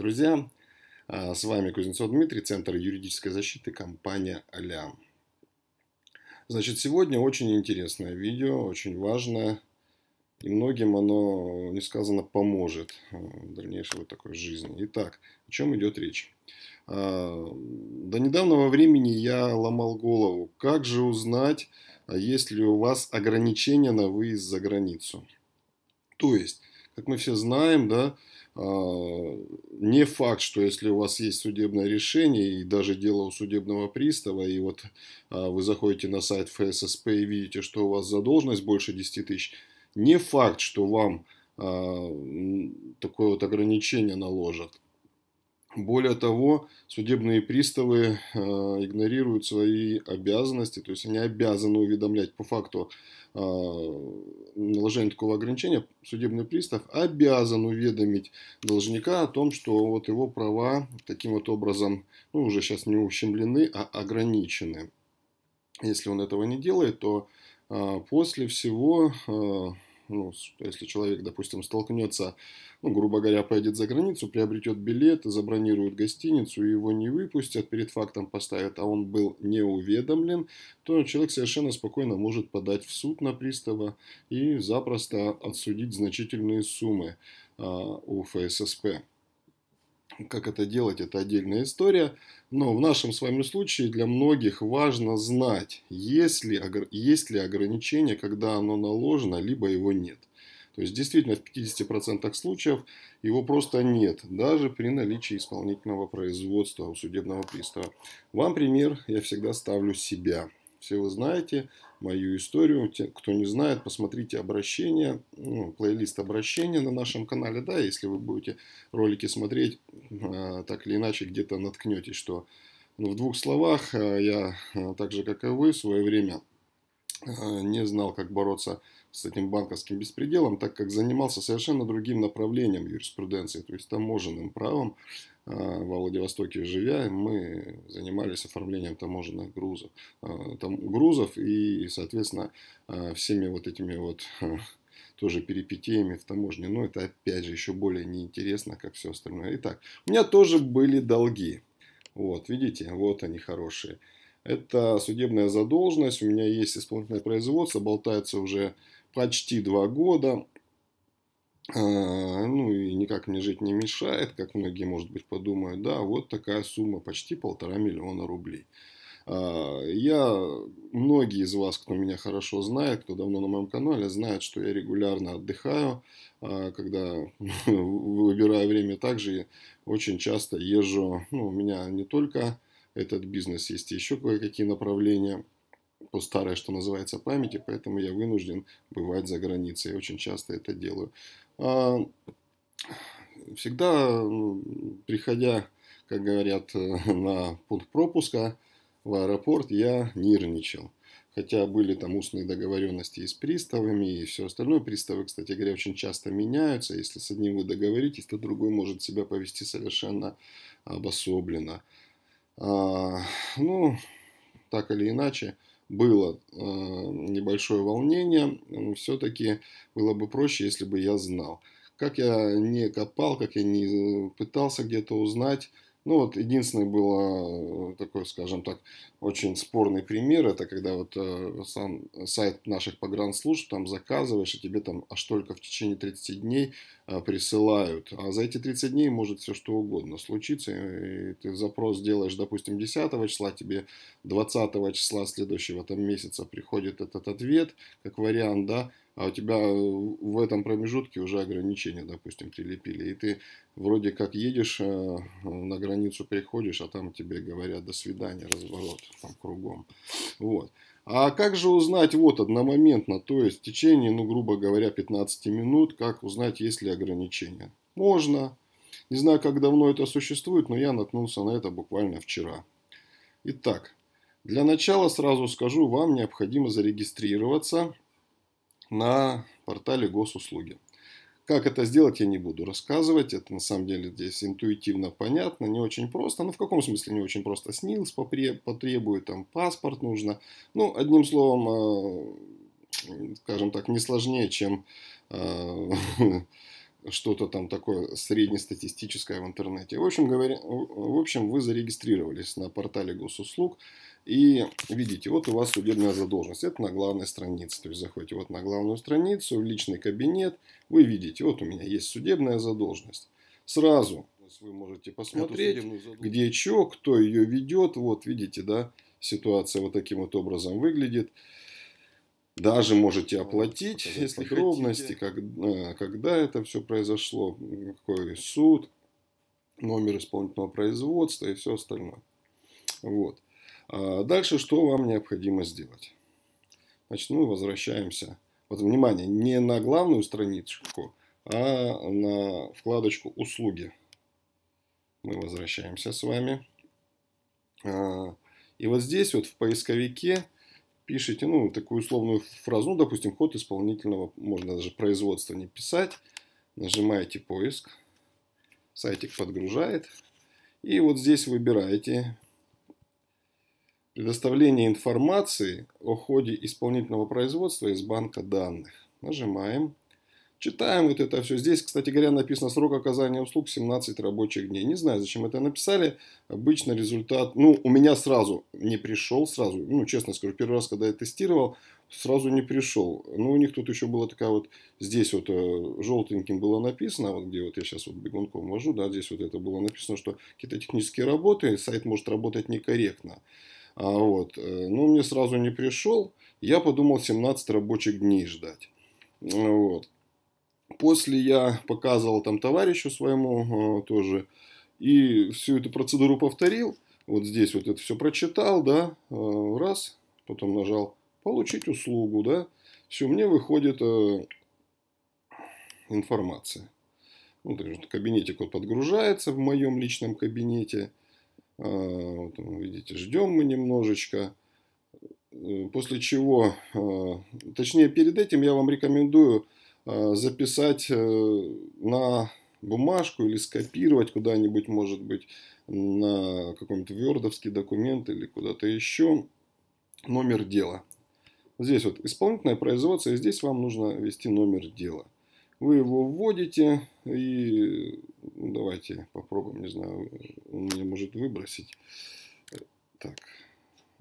друзья! А, с вами Кузнецов Дмитрий, Центр юридической защиты, компания «Алям». Значит, сегодня очень интересное видео, очень важное. И многим оно, не сказано, поможет э, в дальнейшей вот такой жизни. Итак, о чем идет речь? А, до недавнего времени я ломал голову, как же узнать, а есть ли у вас ограничения на выезд за границу. То есть, как мы все знаем, да, а, не факт, что если у вас есть судебное решение и даже дело у судебного пристава, и вот а, вы заходите на сайт ФССП и видите, что у вас задолженность больше 10 тысяч, не факт, что вам а, такое вот ограничение наложат. Более того, судебные приставы э, игнорируют свои обязанности, то есть они обязаны уведомлять по факту э, наложения такого ограничения. Судебный пристав обязан уведомить должника о том, что вот его права таким вот образом ну, уже сейчас не ущемлены, а ограничены. Если он этого не делает, то э, после всего ну, если человек, допустим, столкнется, ну, грубо говоря, поедет за границу, приобретет билет, забронирует гостиницу, его не выпустят, перед фактом поставят, а он был не уведомлен, то человек совершенно спокойно может подать в суд на пристава и запросто отсудить значительные суммы а, у ФССП. Как это делать, это отдельная история. Но в нашем с вами случае для многих важно знать, есть ли, есть ли ограничение, когда оно наложено, либо его нет. То есть действительно в 50% случаев его просто нет, даже при наличии исполнительного производства у судебного пристава. Вам пример я всегда ставлю себя все вы знаете мою историю. Те, кто не знает, посмотрите обращение, ну, плейлист обращения на нашем канале. Да, если вы будете ролики смотреть, э, так или иначе где-то наткнетесь, что ну, в двух словах э, я, э, так же как и вы, в свое время э, не знал, как бороться с с этим банковским беспределом, так как занимался совершенно другим направлением юриспруденции, то есть таможенным правом. А, во Владивостоке живя, мы занимались оформлением таможенных грузов, а, там, грузов и, соответственно, а, всеми вот этими вот тоже перипетиями в таможне. Но это, опять же, еще более неинтересно, как все остальное. Итак, у меня тоже были долги. Вот, видите, вот они хорошие. Это судебная задолженность. У меня есть исполнительное производство, болтается уже почти два года. А, ну и никак мне жить не мешает, как многие, может быть, подумают. Да, вот такая сумма, почти полтора миллиона рублей. А, я, многие из вас, кто меня хорошо знает, кто давно на моем канале, знают, что я регулярно отдыхаю, а, когда выбираю время. Также очень часто езжу, ну, у меня не только этот бизнес. Есть еще кое-какие направления по старой, что называется, памяти, поэтому я вынужден бывать за границей. очень часто это делаю. А, всегда, приходя, как говорят, э, на пункт пропуска в аэропорт, я нервничал. Хотя были там устные договоренности и с приставами, и все остальное. Приставы, кстати говоря, очень часто меняются. Если с одним вы договоритесь, то другой может себя повести совершенно обособленно. А, ну, так или иначе, было а, небольшое волнение. Все-таки было бы проще, если бы я знал. Как я не копал, как я не э, пытался где-то узнать, ну вот единственный был э, такой, скажем так, очень спорный пример, это когда вот э, сам сайт наших погранслужб, там заказываешь, и тебе там аж только в течение 30 дней э, присылают. А за эти 30 дней может все что угодно случиться. И ты запрос делаешь, допустим, 10 числа, тебе 20 числа следующего там месяца приходит этот ответ, как вариант, да, а у тебя э, в этом промежутке уже ограничения, допустим, прилепили, и ты вроде как едешь э, э, на границу, приходишь, а там тебе говорят «до свидания», разворот там кругом, вот. А как же узнать вот одномоментно, то есть в течение, ну, грубо говоря, 15 минут, как узнать, есть ли ограничения? Можно. Не знаю, как давно это существует, но я наткнулся на это буквально вчера. Итак, для начала сразу скажу, вам необходимо зарегистрироваться на портале госуслуги. Как это сделать, я не буду рассказывать. Это на самом деле здесь интуитивно понятно, не очень просто. Ну, в каком смысле не очень просто? СНИЛС потребует, там, паспорт нужно. Ну, одним словом, э, скажем так, не сложнее, чем э, что-то там такое среднестатистическое в интернете. В общем, говоря, в общем, вы зарегистрировались на портале госуслуг, и видите, вот у вас судебная задолженность. Это на главной странице. То есть заходите вот на главную страницу, в личный кабинет. Вы видите, вот у меня есть судебная задолженность. Сразу вы можете посмотреть, где что, кто ее ведет. Вот видите, да, ситуация вот таким вот образом выглядит. Даже можете оплатить, Показать если подробности, как, э, когда это все произошло, какой суд, номер исполнительного производства и все остальное. Вот. А дальше что вам необходимо сделать? Значит, мы возвращаемся. Вот внимание, не на главную страничку, а на вкладочку «Услуги». Мы возвращаемся с вами. А, и вот здесь вот в поисковике пишите, ну, такую условную фразу, ну, допустим, ход исполнительного, можно даже производства не писать. Нажимаете поиск, сайтик подгружает. И вот здесь выбираете Предоставление информации о ходе исполнительного производства из банка данных. Нажимаем. Читаем вот это все. Здесь, кстати говоря, написано срок оказания услуг 17 рабочих дней. Не знаю, зачем это написали. Обычно результат, ну, у меня сразу не пришел, сразу, ну, честно скажу, первый раз, когда я тестировал, сразу не пришел. Ну, у них тут еще была такая вот, здесь вот э, желтеньким было написано, вот где вот я сейчас вот бегунком вожу, да, здесь вот это было написано, что какие-то технические работы, сайт может работать некорректно. А вот, э, но ну, мне сразу не пришел. Я подумал 17 рабочих дней ждать. Э, вот. После я показывал там товарищу своему э, тоже и всю эту процедуру повторил. Вот здесь вот это все прочитал, да, раз, потом нажал получить услугу, да. Все, мне выходит информация. Ну, то есть кабинетик вот подгружается в моем личном кабинете. Э, вот, ну, видите, ждем мы немножечко. Э, после чего, э, точнее, перед этим я вам рекомендую записать на бумажку или скопировать куда-нибудь, может быть, на какой-нибудь вердовский документ или куда-то еще номер дела. Здесь вот исполнительное производство, и здесь вам нужно ввести номер дела. Вы его вводите и ну, давайте попробуем, не знаю, он меня может выбросить. Так,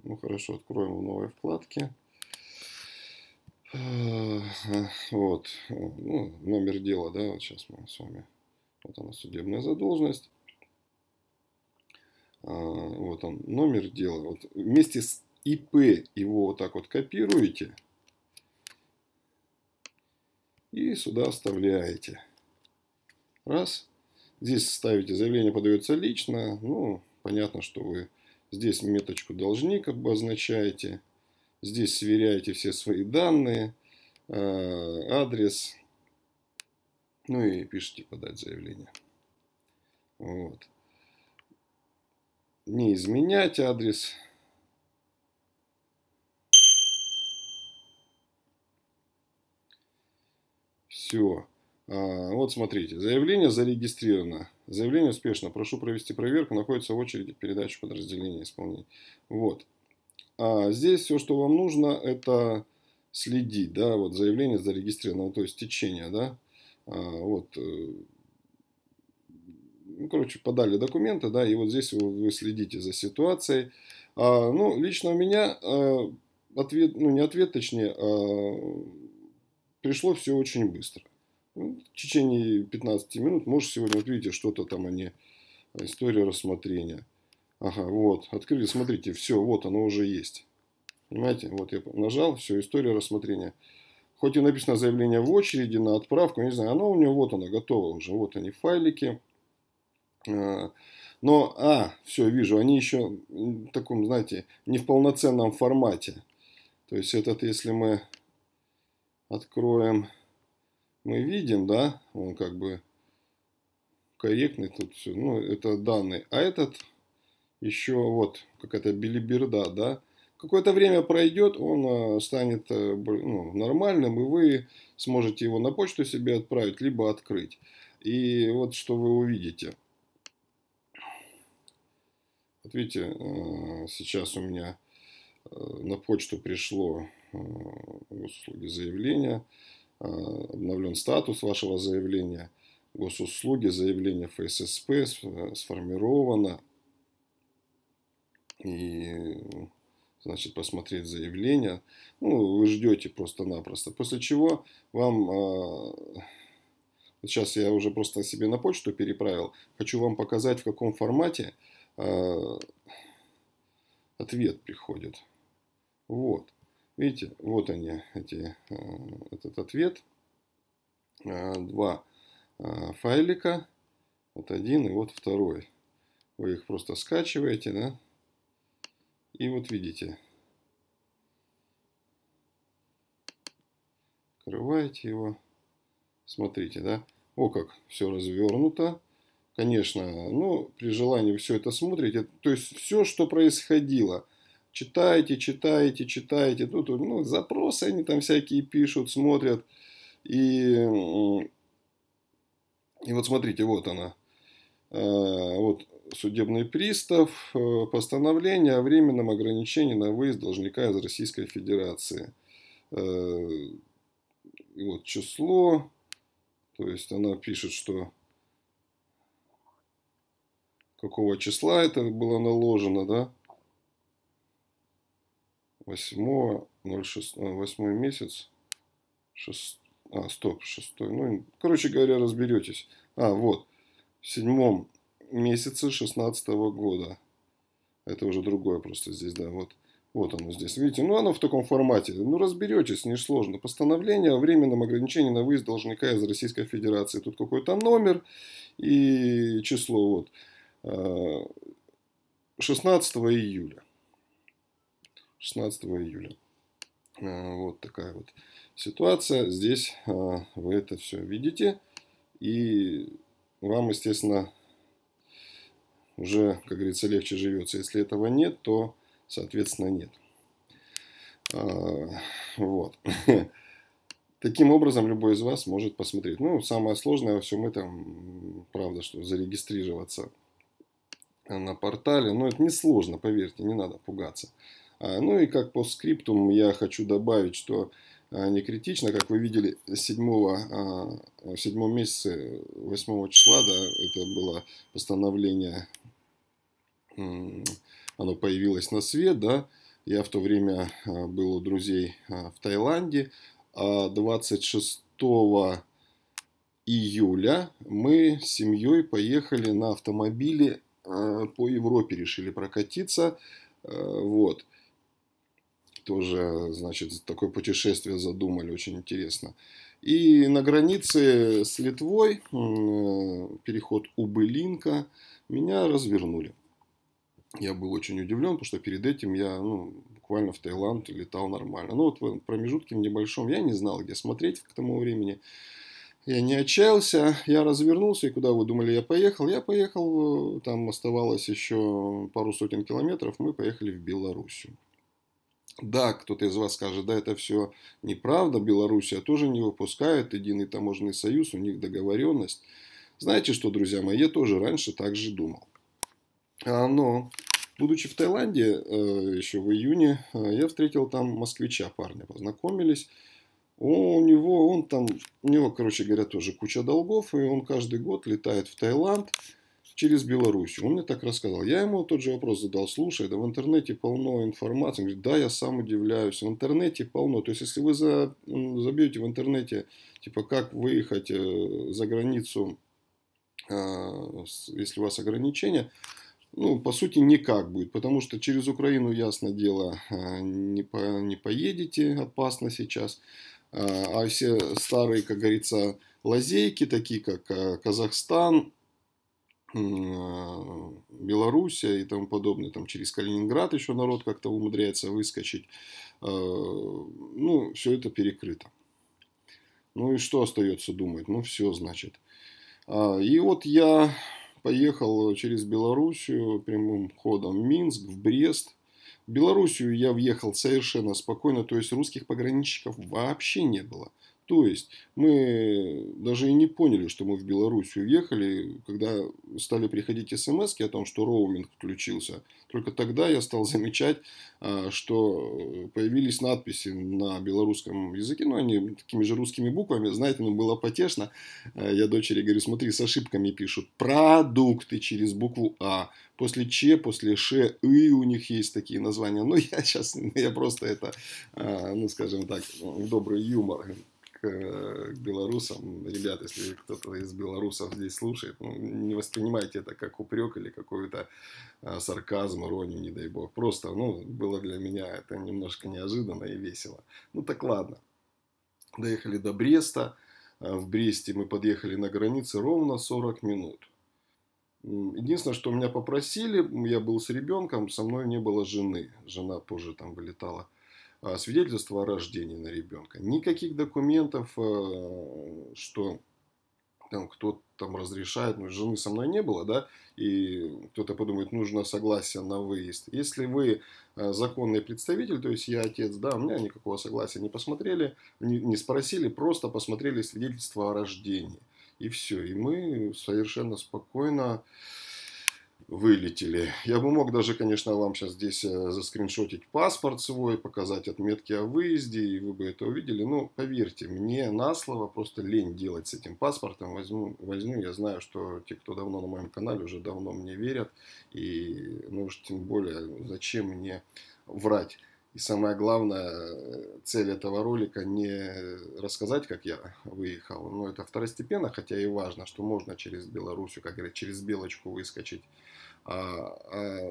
ну хорошо, откроем в новой вкладке. Вот, ну, номер дела, да, вот сейчас мы с вами. Вот она судебная задолженность. А, вот он, номер дела. Вот вместе с ИП его вот так вот копируете и сюда вставляете. Раз. Здесь ставите заявление подается лично. Ну, понятно, что вы здесь меточку должник обозначаете. Здесь сверяете все свои данные, э, адрес. Ну и пишите подать заявление. Вот. Не изменять адрес. Все. А, вот смотрите, заявление зарегистрировано. Заявление успешно. Прошу провести проверку. Находится в очереди передачи подразделения исполнения. Вот. А здесь все, что вам нужно, это следить. Да, вот заявление зарегистрировано, то есть течение, да. А, вот. Э, ну, короче, подали документы, да, и вот здесь вы, вы следите за ситуацией. А, ну, лично у меня э, ответ, ну, не ответ, точнее, а, пришло все очень быстро. Ну, в течение 15 минут, может, сегодня, вот видите, что-то там они, э, история рассмотрения. Ага, вот, открыли, смотрите, все, вот оно уже есть. Понимаете, вот я нажал, все, история рассмотрения. Хоть и написано заявление в очереди на отправку, не знаю, оно у него, вот оно, готово уже, вот они файлики. А, но, а, все, вижу, они еще в таком, знаете, не в полноценном формате. То есть этот, если мы откроем, мы видим, да, он как бы корректный тут все, ну, это данные. А этот еще вот какая-то билиберда, да. Какое-то время пройдет, он э, станет э, ну, нормальным, и вы сможете его на почту себе отправить, либо открыть. И вот что вы увидите. Вот видите, э, сейчас у меня на почту пришло госуслуги заявления, а, обновлен статус вашего заявления, госуслуги, заявления ФССП сформировано. И значит, посмотреть заявление. Ну, вы ждете просто-напросто. После чего вам... А, сейчас я уже просто себе на почту переправил. Хочу вам показать, в каком формате а, ответ приходит. Вот. Видите, вот они, эти, э, этот ответ. Э, два э, файлика. Вот один и вот второй. Вы их просто скачиваете, да? И вот видите. Открываете его. Смотрите, да? О, как все развернуто. Конечно, ну, при желании все это смотрите. То есть, все, что происходило – читаете, читаете, читаете. Ну, Тут ну, запросы они там всякие пишут, смотрят. И, и вот смотрите, вот она. Э, вот судебный пристав, э, постановление о временном ограничении на выезд должника из Российской Федерации. Э, вот число, то есть она пишет, что какого числа это было наложено, да, 8, 06, 8 месяц, 6, а, стоп, 6, ну, короче говоря, разберетесь. А, вот, в седьмом месяце 16 года. Это уже другое просто здесь, да, вот. Вот оно здесь, видите, ну оно в таком формате, ну разберетесь, несложно. Постановление о временном ограничении на выезд должника из Российской Федерации. Тут какой-то номер и число, вот, 16 а, июля. 16 июля. Э, вот такая вот ситуация. Здесь э, вы это все видите. И вам, естественно, уже, как говорится, легче живется. Если этого нет, то, соответственно, нет. Э, вот. Таким образом, любой из вас может посмотреть. Ну, самое сложное во всем этом, правда, что зарегистрироваться на портале. Но это не сложно, поверьте, не надо пугаться. А, ну и как по скриптум я хочу добавить, что а, не критично, как вы видели, 7, а, в седьмом месяце 8 числа, да, это было постановление, оно появилось на свет, да, я в то время был у друзей в Таиланде, а 26 июля мы с семьей поехали на автомобиле по Европе, решили прокатиться, вот тоже, значит, такое путешествие задумали, очень интересно. И на границе с Литвой, э, переход Убылинка, меня развернули. Я был очень удивлен, потому что перед этим я ну, буквально в Таиланд летал нормально. Ну, вот в промежутке в небольшом я не знал, где смотреть к тому времени. Я не отчаялся, я развернулся, и куда вы думали, я поехал? Я поехал, э, там оставалось еще пару сотен километров, мы поехали в Белоруссию. Да, кто-то из вас скажет, да, это все неправда, Белоруссия а тоже не выпускает, единый таможенный союз, у них договоренность. Знаете что, друзья мои, я тоже раньше так же думал. А, но, будучи в Таиланде э, еще в июне, э, я встретил там москвича парня, познакомились. У него, он там, у него, короче говоря, тоже куча долгов, и он каждый год летает в Таиланд – через Белоруссию. Он мне так рассказал. Я ему тот же вопрос задал. Слушай, да в интернете полно информации. Он говорит, да, я сам удивляюсь. В интернете полно. То есть, если вы за, забьете в интернете, типа, как выехать э, за границу, а, если у вас ограничения, ну, по сути, никак будет, потому что через Украину, ясно дело, э, не, по, не поедете, опасно сейчас. А, а все старые, как говорится, лазейки, такие как э, Казахстан, Э, Белоруссия и тому подобное, там через Калининград еще народ как-то умудряется выскочить. Э, ну, все это перекрыто. Ну и что остается думать? Ну все, значит. А, и вот я поехал через Белоруссию прямым ходом в Минск, в Брест. В Белоруссию я въехал совершенно спокойно, то есть русских пограничников вообще не было. То есть мы даже и не поняли, что мы в Белоруссию въехали, когда стали приходить смс о том, что роуминг включился. Только тогда я стал замечать, а, что появились надписи на белорусском языке, ну они такими же русскими буквами, знаете, ну было потешно. А, я дочери говорю, смотри, с ошибками пишут продукты через букву А, после Ч, после Ш, И у них есть такие названия. Но я сейчас, ну, я просто это, а, ну скажем так, добрый юмор. Э, к белорусам. Ребят, если кто-то из белорусов здесь слушает, ну, не воспринимайте это как упрек или какой-то э, сарказм, иронию, не дай бог. Просто, ну, было для меня это немножко неожиданно и весело. Ну, так ладно. Доехали до Бреста. Э, в Бресте мы подъехали на границе ровно 40 минут. Единственное, что меня попросили, я был с ребенком, со мной не было жены. Жена позже там вылетала а, свидетельство о рождении на ребенка, никаких документов, э, что там кто там разрешает, ну, жены со мной не было, да, и кто-то подумает, нужно согласие на выезд. Если вы э, законный представитель, то есть я отец, да, у меня никакого согласия не посмотрели, не, не спросили, просто посмотрели свидетельство о рождении. И все, и мы совершенно спокойно э, вылетели. Я бы мог даже, конечно, вам сейчас здесь э, заскриншотить паспорт свой, показать отметки о выезде, и вы бы это увидели. Но ну, поверьте, мне на слово просто лень делать с этим паспортом. Возьму, возьму. я знаю, что те, кто давно на моем канале, уже давно мне верят. И, ну уж тем более, зачем мне врать? И самое главное, э, цель этого ролика не рассказать, как я выехал, но это второстепенно, хотя и важно, что можно через Белоруссию, как говорят, через белочку выскочить а,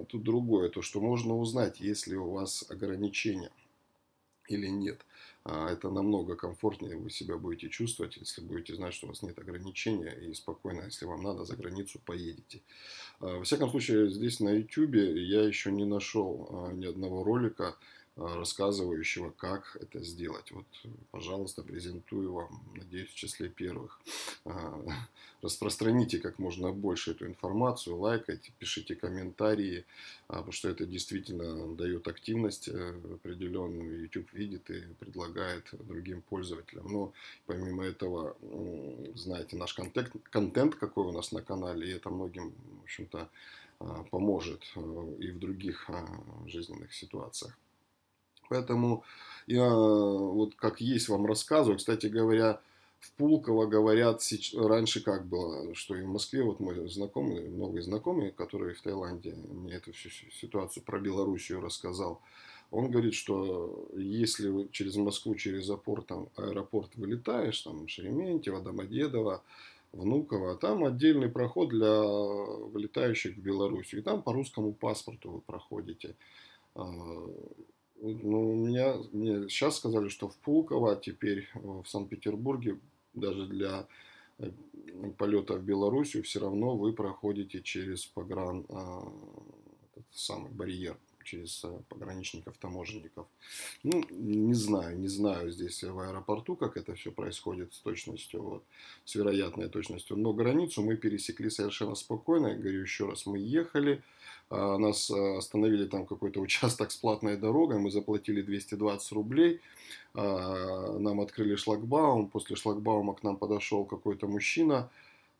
а тут другое, то, что можно узнать, есть ли у вас ограничения или нет. А, это намного комфортнее вы себя будете чувствовать, если будете знать, что у вас нет ограничения, и спокойно, если вам надо, за границу поедете. А, во всяком случае, здесь на YouTube я еще не нашел а, ни одного ролика, Э, рассказывающего, как это сделать. Вот, пожалуйста, презентую вам, надеюсь, в числе первых. А, распространите как можно больше эту информацию, лайкайте, пишите комментарии, а, потому что это действительно дает активность э, определенную. YouTube видит и предлагает другим пользователям. Но помимо этого, знаете, наш контент, контент какой у нас на канале, и это многим, в общем-то, а, поможет э, и в других жизненных ситуациях. Поэтому я э, вот как есть вам рассказываю. Кстати говоря, в Пулково говорят, раньше как было, что и в Москве, вот мой знакомый, новый знакомый, который в Таиланде мне эту всю ситуацию про Белоруссию рассказал, он говорит, что если через Москву, через опор, там, аэропорт вылетаешь, там Шереметьево, Домодедово, Внуково, там отдельный проход для вылетающих в Белоруссию, И там по русскому паспорту вы проходите а, ну, у меня, мне сейчас сказали, что в Пулково, а теперь э, в Санкт-Петербурге, даже для э, полета в Белоруссию, все равно вы проходите через погран, а, этот самый барьер, через э, пограничников, таможенников. Ну, не знаю, не знаю здесь в аэропорту, как это все происходит с точностью, вот, с вероятной точностью. Но границу мы пересекли совершенно спокойно. Я говорю еще раз, мы ехали, а, нас а, остановили там какой-то участок с платной дорогой, мы заплатили 220 рублей, а, нам открыли шлагбаум, после шлагбаума к нам подошел какой-то мужчина,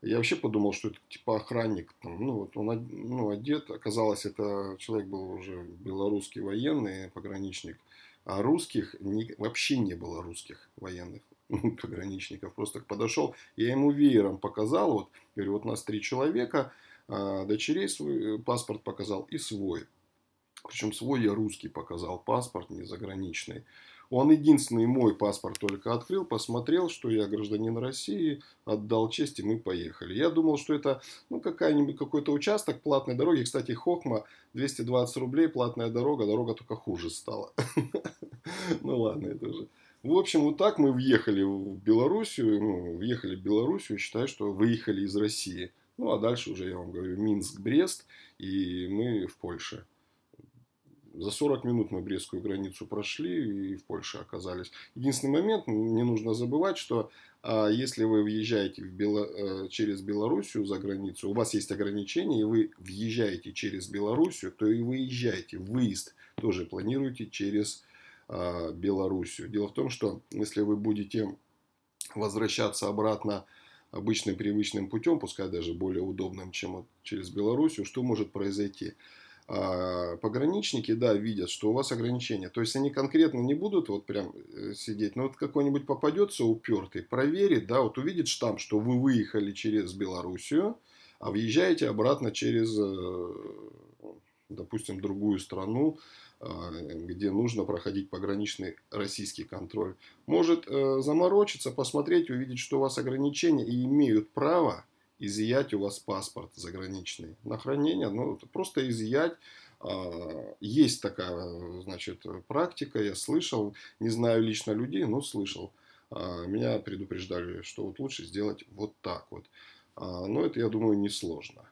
я вообще подумал, что это типа охранник, там, ну вот он ну, одет, оказалось, это человек был уже белорусский военный, пограничник, а русских не, вообще не было русских военных. пограничников, просто подошел, я ему веером показал, вот, говорю, вот нас три человека, а, дочерей свой э, паспорт показал и свой. Причем свой я русский показал паспорт, не заграничный. Он единственный мой паспорт только открыл, посмотрел, что я гражданин России, отдал честь, и мы поехали. Я думал, что это ну, какая-нибудь, какой-то участок платной дороги. Кстати, Хохма, 220 рублей, платная дорога, дорога только хуже стала. Ну ладно, это же. В общем, вот так мы въехали в Белоруссию, ну, въехали в Белоруссию, считаю, что выехали из России. Ну, а дальше уже, я вам говорю, Минск-Брест, и мы в Польше. За 40 минут мы брестскую границу прошли и в Польше оказались. Единственный момент, ну, не нужно забывать, что а, если вы въезжаете в Бело... Э, через Белоруссию за границу, у вас есть ограничения, и вы въезжаете через Белоруссию, то и выезжаете. Выезд тоже планируете через а, Белоруссию. Дело в том, что если вы будете возвращаться обратно обычным привычным путем, пускай даже более удобным, чем через Белоруссию, что может произойти? А, пограничники, да, видят, что у вас ограничения. То есть они конкретно не будут вот прям э, сидеть, но вот какой-нибудь попадется упертый, проверит, да, вот увидит штамп, что вы выехали через Белоруссию, а въезжаете обратно через, э, допустим, другую страну, а, где нужно проходить пограничный российский контроль, может э, заморочиться, посмотреть, увидеть, что у вас ограничения и имеют право изъять у вас паспорт заграничный на хранение, ну, просто изъять. А, есть такая, значит, практика, я слышал, не знаю лично людей, но слышал. А, меня предупреждали, что вот лучше сделать вот так вот. Но это, я думаю, несложно.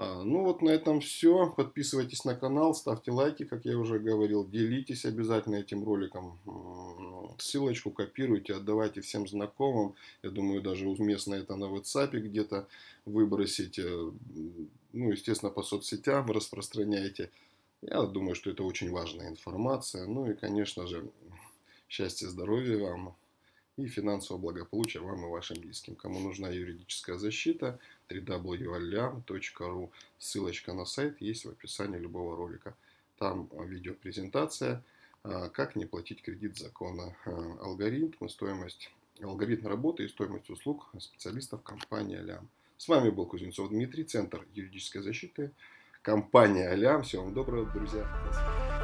А, ну вот на этом все. Подписывайтесь на канал, ставьте лайки, как я уже говорил. Делитесь обязательно этим роликом. Ну, ссылочку копируйте, отдавайте всем знакомым. Я думаю, даже уместно это на WhatsApp где-то выбросить. Э, ну, естественно, по соцсетям распространяйте. Я думаю, что это очень важная информация. Ну и, конечно же, счастья, здоровья вам и финансового благополучия вам и вашим близким. Кому нужна юридическая защита – www.alarm.ru. Ссылочка на сайт есть в описании любого ролика. Там а, видеопрезентация а, «Как не платить кредит законно». А, алгоритм, стоимость, алгоритм работы и стоимость услуг специалистов компании «Алям». С вами был Кузнецов Дмитрий, Центр юридической защиты, компания «Алям». Всего вам доброго, друзья. До свидания.